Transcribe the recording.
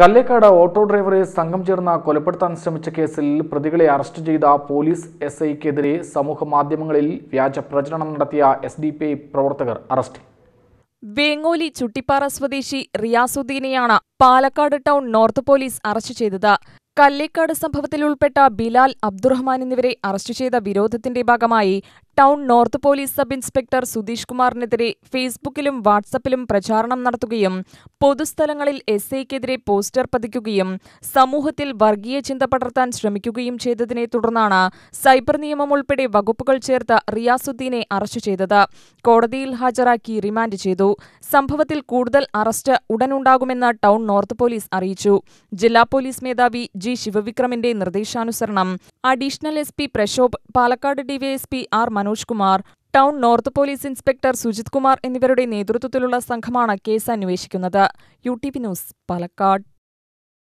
Kallekkad auto ഡ്രൈവറെ സംഘം ചേർന്ന കൊലപ്പെടുത്താൻ ശ്രമിച്ച കേസിൽ പ്രതികളെ അറസ്റ്റ് ചെയ്ത പോലീസ് എസ് ഐക്കെതിരെ സമൂഹ മാധ്യമങ്ങളിൽ വ്യാജ പ്രചരണം നടത്തിയ എസ് ഡി പി ഐ പ്രവർത്തകർ അറസ്റ്റ് വേങ്ങോലി ചുട്ടിപ്പാറ സ്വദേശി റിയാസുദ്ദീനെയാണ് Palakkad town north police arrest ചെയ്തത് കല്ലേക്കാട് സംഭവത്തിൽ ഉൾപ്പെട്ട ബിലാൽ അബ്ദുറഹ്മാൻ എന്നിവരെ അറസ്റ്റ് ചെയ്ത വിരോധത്തിന്റെ ഭാഗമായി town north police sub inspector Sudheesh കുമാറിനെതിരെ ഫേസ്ബുക്കിലും വാട്സപ്പിലും പ്രചാരണം നടത്തുകയും പൊതുസ്ഥലങ്ങളിൽ എസ് ഐക്കെതിരെ പോസ്റ്റർ പതിക്കുകയും സമൂഹത്തിൽ വർഗീയ ചിന്ത പടർത്താൻ ശ്രമിക്കുകയും ചെയ്തതിനെ തുടർന്നാണ് സൈബർ നിയമം ഉൾപ്പെടെ വകുപ്പുകൾ ചേർത്ത് റിയാസുദ്ദീനെ അറസ്റ്റ് ചെയ്തത് കോടതിയിൽ ഹാജരാക്കി റിമാൻഡ് ചെയ്തു സംഭവത്തിൽ കൂടുതൽ അറസ്റ്റ് ഉടനുണ്ടാകുമെന്ന് ടൗൺ നോർത്ത് പോലീസ് അറിയിച്ചു ജില്ലാ പോലീസ് മേധാവി ജി ശിവവിക്രമിന്റെ നിർദ്ദേശാനുസരണം additional S P Prashobh Palakkad DYSP R Manoj Kumar town north police inspector Sujith Kumar എന്നിവരുടെ നേതൃത്വത്തിലുള്ള സംഘമാണ് കേസ് അന്വേഷിക്കുന്നത് U T P news Palakkad